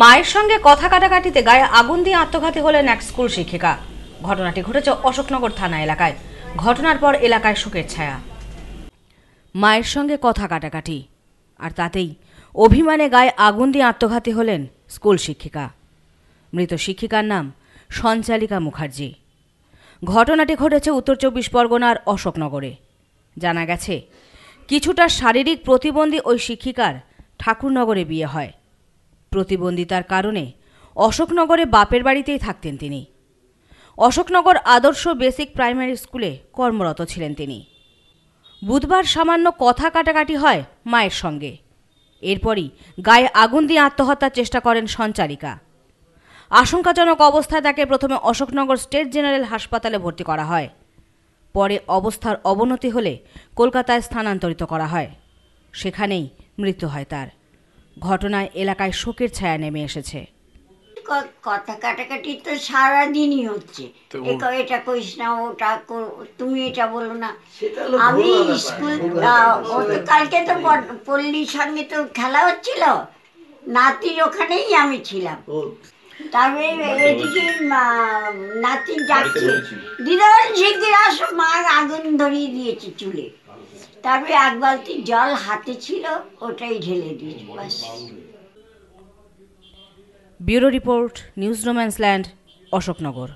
মায়ের সঙ্গে কথা কাটাকাটিতে গায়ে আগুন দিয়ে আত্মঘাতী হলেন এক স্কুল শিক্ষিকা ঘটনাটি ঘটেছে অশোকনগর থানা এলাকায় ঘটনার পর এলাকায় শোকের ছায়া মায়ের সঙ্গে কথা কাটাকাটি আর তাতেই অভিমানে গায়ে আগুন দিয়ে আত্মঘাতী হলেন স্কুল শিক্ষিকা মৃত শিক্ষিকার নাম সঞ্চালিকা মুখার্জি ঘটনাটি ঘটেছে উত্তর চব্বিশ পরগনার অশোকনগরে জানা গেছে কিছুটা শারীরিক প্রতিবন্ধী ওই শিক্ষিকার ঠাকুরনগরে বিয়ে হয় প্রতিবন্ধিতার কারণে অশোকনগরে বাপের বাড়িতেই থাকতেন তিনি অশোকনগর আদর্শ বেসিক প্রাইমারি স্কুলে কর্মরত ছিলেন তিনি বুধবার সামান্য কথা কাটাকাটি হয় মায়ের সঙ্গে এরপরই গায়ে আগুন দিয়ে আত্মহত্যার চেষ্টা করেন সঞ্চারিকা আশঙ্কাজনক অবস্থায় তাকে প্রথমে অশোকনগর স্টেট জেনারেল হাসপাতালে ভর্তি করা হয় পরে অবস্থার অবনতি হলে কলকাতায় স্থানান্তরিত করা হয় সেখানেই মৃত্যু হয় তার ঘটনায় এলাকায় শোকের ছায়া নেমে এসেছে কথা কাটাকাটি তো সারাদিনই হচ্ছে এটা কইস না ওটা তুমি এটা বলো না আমি স্কুল কালকে তো পল্লীর সঙ্গে তো খেলা হচ্ছিল নাতির ওখানেই আমি ছিলাম তারপরে এদিকে নাতি দিদা শিগগির আসো মার আগুন ধরিয়ে দিয়েছে চুলে তারপরে এক বালতি জল হাতে ছিল ওটাই ঢেলে দিয়েছি ব্যুরো রিপোর্ট নিউজ রোম্যান্সল্যান্ড ল্যান্ড অশোকনগর